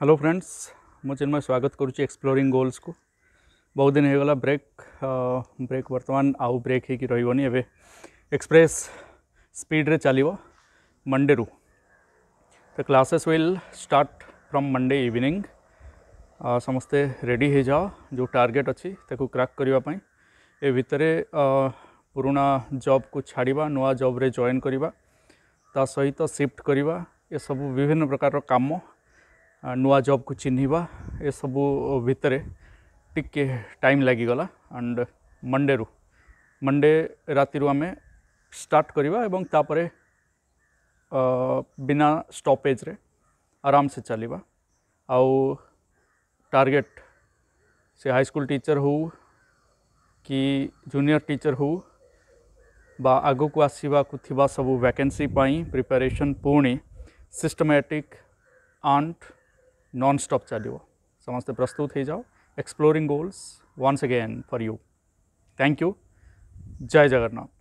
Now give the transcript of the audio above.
hello friends मुझे स्वागत करुच्ची exploring goals को बहुत दिन हो ब्रेक आ, ब्रेक वर्तमान आउ ब्रेक हो रही एवं एक्सप्रेस स्पीड्रे चलो मंडे रु तो classes will start from Monday evening समस्ते रेडी हो जाओ जो टारगेट अच्छी क्राक करने भितर पुणा जब कु छाड़ नुआ जब्रे जॉन करवा सहित सिफ्ट करवा सब विभिन्न प्रकार काम नुआ जॉब को चिन्ह ये सब भितर टिके टाइम लगला एंड मंडे रु मंडे राति आम स्टार्ट एवं तापरे बिना स्टॉपेज रे आराम से चलवा आउ टारगेट से हाई स्कूल टीचर हो कि जूनियर टीचर हो बा आग को आसवाक सब वैकेंसी पाई प्रिपरेशन पुणी सिस्टमेटिक आंट नॉन नॉनस्टॉप चलो समस्ते प्रस्तुत हो जाओ exploring goals once again for you thank you जय जगन्नाथ